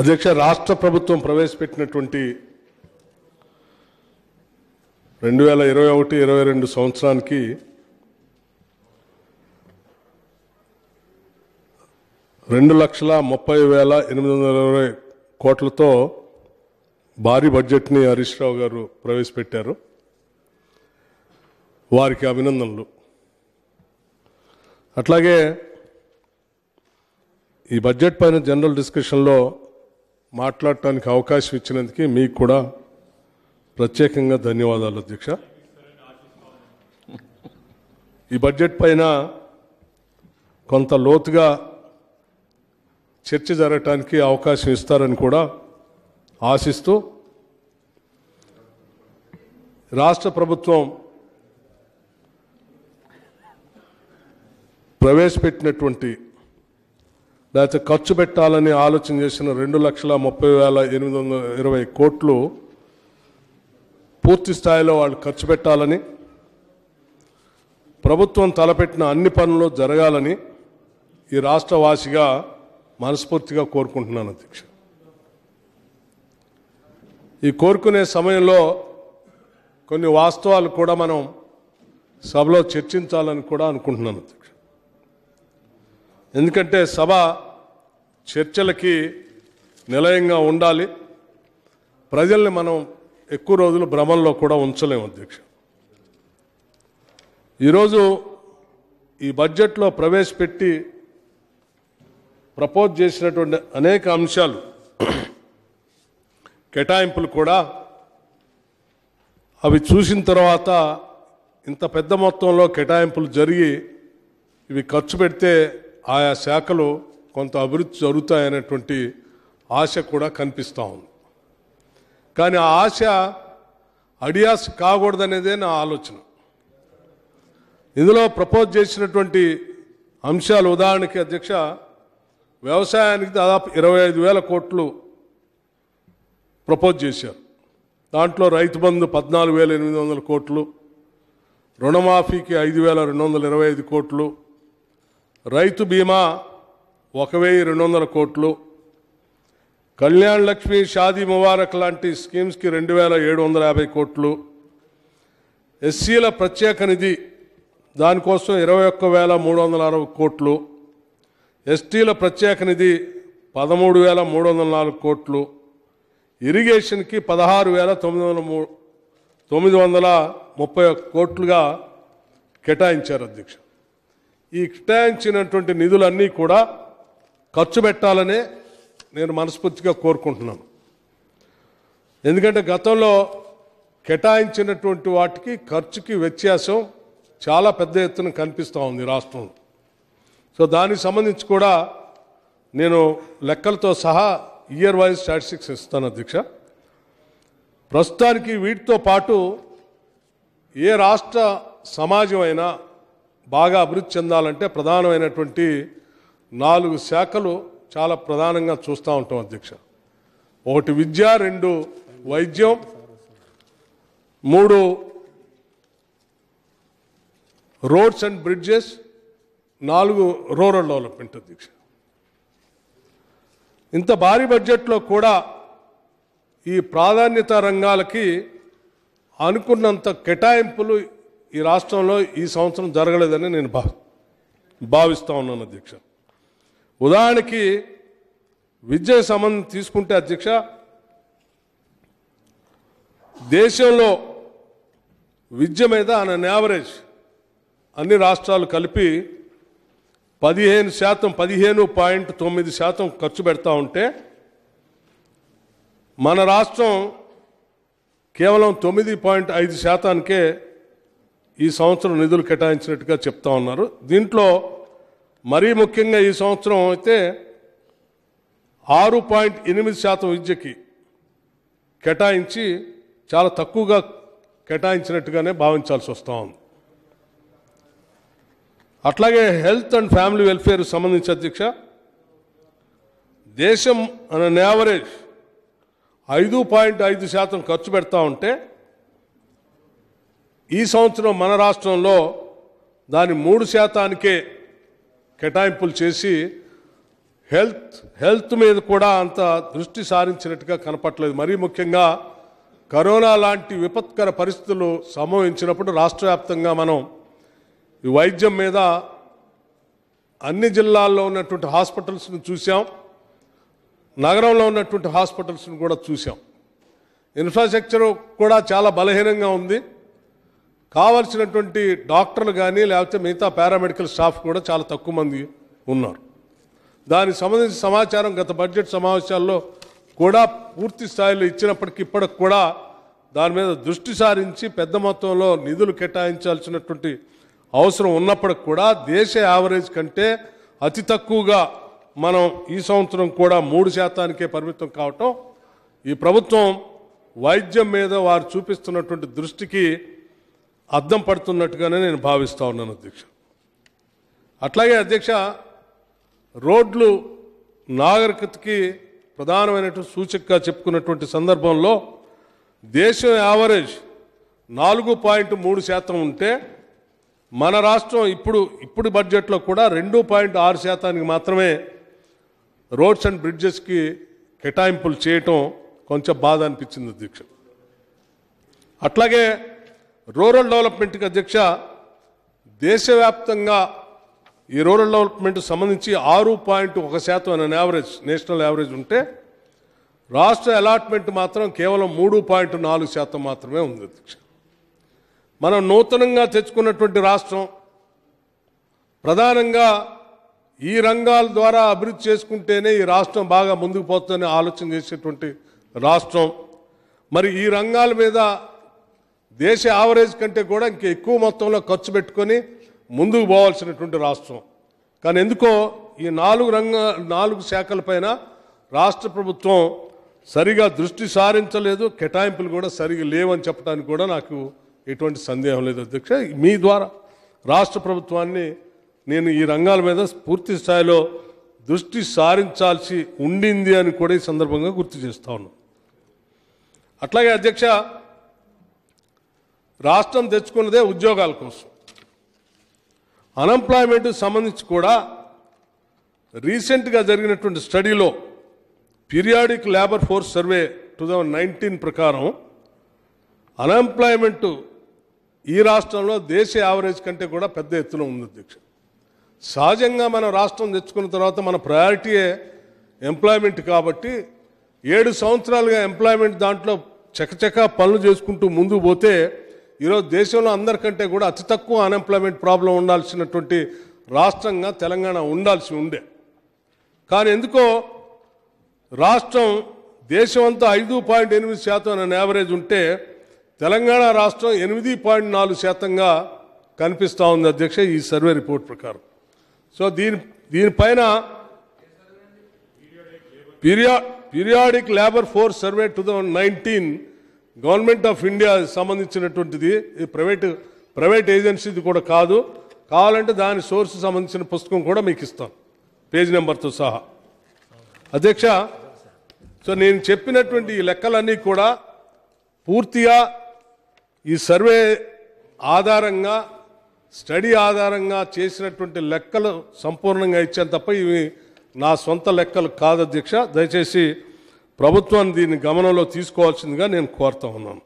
అధ్యక్ష రాష్ట్ర ప్రభుత్వం ప్రవేశపెట్టినటువంటి రెండు వేల ఇరవై ఒకటి ఇరవై రెండు సంవత్సరానికి రెండు లక్షల ముప్పై వేల ఎనిమిది వందల ఇరవై కోట్లతో భారీ బడ్జెట్ని హరీష్ రావు గారు ప్రవేశపెట్టారు వారికి అభినందనలు అట్లాగే ఈ బడ్జెట్ పైన జనరల్ డిస్కషన్లో మాట్లాడటానికి అవకాశం ఇచ్చినందుకే మీకు కూడా ప్రత్యేకంగా ధన్యవాదాలు అధ్యక్ష ఈ బడ్జెట్ పైన కొంత లోతుగా చర్చ జరగటానికి అవకాశం ఇస్తారని కూడా ఆశిస్తూ రాష్ట్ర ప్రభుత్వం ప్రవేశపెట్టినటువంటి లేకపోతే ఖర్చు పెట్టాలని ఆలోచన చేసిన రెండు లక్షల ముప్పై వేల ఎనిమిది వందల ఇరవై కోట్లు పూర్తి స్థాయిలో వాళ్ళు ఖర్చు పెట్టాలని ప్రభుత్వం తలపెట్టిన అన్ని పనులు జరగాలని ఈ రాష్ట్రవాసిగా మనస్ఫూర్తిగా కోరుకుంటున్నాను అధ్యక్ష ఈ కోరుకునే సమయంలో కొన్ని వాస్తవాలు కూడా మనం సభలో చర్చించాలని కూడా అనుకుంటున్నాను అధ్యక్ష ఎందుకంటే సభ చర్చలకి నిలయంగా ఉండాలి ప్రజల్ని మనం ఎక్కువ రోజులు భ్రమంలో కూడా ఉంచలేము అధ్యక్ష ఈరోజు ఈ బడ్జెట్లో ప్రవేశపెట్టి ప్రపోజ్ చేసినటువంటి అనేక అంశాలు కేటాయింపులు కూడా అవి చూసిన తర్వాత ఇంత పెద్ద మొత్తంలో కేటాయింపులు జరిగి ఇవి ఖర్చు పెడితే ఆయా శాఖలో కొంత అభివృద్ధి జరుగుతాయనేటువంటి ఆశ కూడా కనిపిస్తూ ఉంది కానీ ఆ ఆశ అడియాస్ కాకూడదనేదే నా ఆలోచన ఇందులో ప్రపోజ్ చేసినటువంటి అంశాలు ఉదాహరణకి అధ్యక్ష వ్యవసాయానికి దాదాపు ఇరవై ఐదు వేల కోట్లు ప్రపోజ్ చేశారు దాంట్లో రైతు బంధు పద్నాలుగు వేల ఎనిమిది వందల కోట్లు రుణమాఫీకి ఐదు వేల రెండు వందల ఇరవై ఐదు కోట్లు రైతు బీమా ఒక వెయ్యి రెండు వందల కోట్లు కళ్యాణ్ లక్ష్మి షాదీ ముబారక్ లాంటి స్కీమ్స్కి రెండు వేల ఏడు వందల యాభై కోట్లు ఎస్సీల ప్రత్యేక నిధి దానికోసం ఇరవై ఒక్క వేల మూడు వందల అరవై కోట్లు ఎస్టీల ప్రత్యేక నిధి పదమూడు వేల మూడు వందల నాలుగు కోట్లు ఇరిగేషన్కి పదహారు వేల తొమ్మిది వందల మూ తొమ్మిది వందల ముప్పై కోట్లుగా కేటాయించారు అధ్యక్ష ఈ కేటాయించినటువంటి నిధులన్నీ కూడా ఖర్చు పెట్టాలనే నేను మనస్ఫూర్తిగా కోరుకుంటున్నాను ఎందుకంటే గతంలో కేటాయించినటువంటి వాటికి ఖర్చుకి వ్యత్యాసం చాలా పెద్ద ఎత్తున కనిపిస్తూ ఉంది రాష్ట్రంలో సో దానికి సంబంధించి కూడా నేను లెక్కలతో సహా ఇయర్ వైజ్ స్టాటిస్టిక్స్ ఇస్తాను అధ్యక్ష ప్రస్తుతానికి వీటితో పాటు ఏ రాష్ట్ర సమాజం అయినా బాగా అభివృద్ధి చెందాలంటే ప్రధానమైనటువంటి నాలుగు శాఖలు చాలా ప్రధానంగా చూస్తూ ఉంటాం అధ్యక్ష ఒకటి విద్య రెండు వైద్యం మూడు రోడ్స్ అండ్ బ్రిడ్జెస్ నాలుగు రూరల్ డెవలప్మెంట్ అధ్యక్ష ఇంత భారీ బడ్జెట్లో కూడా ఈ ప్రాధాన్యత రంగాలకి అనుకున్నంత కేటాయింపులు ఈ రాష్ట్రంలో ఈ సంవత్సరం జరగలేదని నేను భా భావిస్తూ ఉన్నాను అధ్యక్ష ఉదాహరణకి విద్య సంబంధం తీసుకుంటే అధ్యక్ష దేశంలో విద్య మీద ఆయన అన్ యావరేజ్ అన్ని రాష్ట్రాలు కలిపి పదిహేను శాతం పదిహేను పాయింట్ తొమ్మిది శాతం ఖర్చు పెడతా ఉంటే మన రాష్ట్రం కేవలం తొమ్మిది పాయింట్ ఐదు శాతానికే ఈ సంవత్సరం నిధులు కేటాయించినట్టుగా చెప్తా ఉన్నారు దీంట్లో మరీ ముఖ్యంగా ఈ సంవత్సరం అయితే ఆరు పాయింట్ ఎనిమిది శాతం విద్యకి కేటాయించి చాలా తక్కువగా కేటాయించినట్టుగానే భావించాల్సి వస్తూ ఉంది అట్లాగే హెల్త్ అండ్ ఫ్యామిలీ వెల్ఫేర్ సంబంధించి అధ్యక్ష దేశం అనే యావరేజ్ ఐదు పాయింట్ ఐదు శాతం ఖర్చు పెడతా ఉంటే ఈ సంవత్సరం మన రాష్ట్రంలో దాని మూడు శాతానికే కేటాయింపులు చేసి హెల్త్ హెల్త్ మీద కూడా అంత దృష్టి సారించినట్టుగా కనపట్లేదు మరీ ముఖ్యంగా కరోనా లాంటి విపత్కర పరిస్థితులు సంభవించినప్పుడు రాష్ట్ర వ్యాప్తంగా మనం ఈ వైద్యం మీద అన్ని జిల్లాల్లో ఉన్నటువంటి హాస్పిటల్స్ను చూసాం నగరంలో ఉన్నటువంటి హాస్పిటల్స్ను కూడా చూసాం ఇన్ఫ్రాస్ట్రక్చర్ కూడా చాలా బలహీనంగా ఉంది కావాల్సినటువంటి డాక్టర్లు కానీ లేకపోతే మిగతా పారామెడికల్ స్టాఫ్ కూడా చాలా తక్కువ మంది ఉన్నారు దానికి సంబంధించిన సమాచారం గత బడ్జెట్ సమావేశాల్లో కూడా పూర్తి స్థాయిలో ఇచ్చినప్పటికీ ఇప్పటికి కూడా దాని మీద దృష్టి సారించి పెద్ద మొత్తంలో నిధులు కేటాయించాల్సినటువంటి అవసరం ఉన్నప్పటికి కూడా దేశ యావరేజ్ కంటే అతి తక్కువగా మనం ఈ సంవత్సరం కూడా మూడు శాతానికే పరిమితం కావటం ఈ ప్రభుత్వం వైద్యం మీద వారు చూపిస్తున్నటువంటి దృష్టికి అద్దం పడుతున్నట్టుగానే నేను భావిస్తూ ఉన్నాను అధ్యక్ష అట్లాగే అధ్యక్ష రోడ్లు నాగరికతకి ప్రధానమైనటువంటి సూచికగా చెప్పుకున్నటువంటి సందర్భంలో దేశం యావరేజ్ నాలుగు పాయింట్ మూడు శాతం ఉంటే మన రాష్ట్రం ఇప్పుడు ఇప్పుడు బడ్జెట్లో కూడా రెండు పాయింట్ ఆరు శాతానికి మాత్రమే రోడ్స్ అండ్ బ్రిడ్జెస్కి కేటాయింపులు చేయటం కొంచెం బాధ అనిపించింది అధ్యక్ష అట్లాగే రూరల్ డెవలప్మెంట్కి అధ్యక్ష దేశవ్యాప్తంగా ఈ రూరల్ డెవలప్మెంట్ సంబంధించి ఆరు పాయింట్ ఒక శాతం అనే యావరేజ్ నేషనల్ యావరేజ్ ఉంటే రాష్ట్ర అలాట్మెంట్ మాత్రం కేవలం మూడు పాయింట్ నాలుగు శాతం మాత్రమే ఉంది అధ్యక్ష మనం నూతనంగా తెచ్చుకున్నటువంటి రాష్ట్రం ప్రధానంగా ఈ రంగాల ద్వారా అభివృద్ధి చేసుకుంటేనే ఈ రాష్ట్రం బాగా ముందుకు పోతుందని ఆలోచన చేసేటువంటి రాష్ట్రం మరి ఈ రంగాల మీద దేశ యావరేజ్ కంటే కూడా ఇంకా ఎక్కువ మొత్తంలో ఖర్చు పెట్టుకొని ముందుకు పోవాల్సినటువంటి రాష్ట్రం కానీ ఎందుకో ఈ నాలుగు రంగ నాలుగు శాఖలపైన రాష్ట్ర ప్రభుత్వం సరిగా దృష్టి సారించలేదు కేటాయింపులు కూడా సరిగా లేవని చెప్పడానికి కూడా నాకు ఎటువంటి సందేహం లేదు అధ్యక్ష మీ ద్వారా రాష్ట్ర ప్రభుత్వాన్ని నేను ఈ రంగాల మీద పూర్తి స్థాయిలో దృష్టి సారించాల్సి ఉండింది అని కూడా ఈ సందర్భంగా గుర్తు చేస్తా ఉన్నాను అట్లాగే అధ్యక్ష రాష్ట్రం తెచ్చుకున్నదే ఉద్యోగాల కోసం అన్ఎంప్లాయ్మెంట్కి సంబంధించి కూడా రీసెంట్గా జరిగినటువంటి స్టడీలో periodic labour force survey two thousand nineteen ప్రకారం అన్ఎంప్లాయ్మెంట్ ఈ రాష్ట్రంలో దేశ యావరేజ్ కంటే కూడా పెద్ద ఎత్తున ఉంది అధ్యక్ష సహజంగా మనం రాష్ట్రం తెచ్చుకున్న తర్వాత మన ప్రయారిటీయే ఎంప్లాయ్మెంట్ కాబట్టి ఏడు సంవత్సరాలుగా ఎంప్లాయ్మెంట్ దాంట్లో చకచక పనులు చేసుకుంటూ ముందు పోతే ఈరోజు దేశంలో అందరికంటే కూడా అతి తక్కువ అన్ఎంప్లాయ్మెంట్ ప్రాబ్లం ఉండాల్సినటువంటి రాష్ట్రంగా తెలంగాణ ఉండాల్సి ఉండే కానీ ఎందుకో రాష్ట్రం దేశమంతా ఐదు పాయింట్ ఎనిమిది శాతం అనే యావరేజ్ ఉంటే తెలంగాణ రాష్ట్రం ఎనిమిది పాయింట్ నాలుగు శాతంగా కనిపిస్తూ ఉంది అధ్యక్ష ఈ సర్వే రిపోర్ట్ ప్రకారం సో దీని దీనిపైన పీరియా periodic labour force survey two thousand nineteen government of India సంబంధించినటువంటిది ఈ ప్రైవేట్ ప్రైవేట్ ఏజెన్సీది కూడా కాదు కావాలంటే దాని సోర్స్ సంబంధించిన పుస్తకం కూడా మీకు ఇస్తాను పేజ్ నెంబర్తో సహా అధ్యక్ష సో నేను చెప్పినటువంటి ఈ లెక్కలన్నీ కూడా పూర్తిగా ఈ సర్వే ఆధారంగా స్టడీ ఆధారంగా చేసినటువంటి లెక్కలు సంపూర్ణంగా ఇచ్చాను తప్ప ఇవి నా సొంత లెక్కలు కాదు అధ్యక్ష దయచేసి ప్రభుత్వాన్ని దీన్ని గమనంలో తీసుకోవాల్సిందిగా నేను కోరుతా ఉన్నాను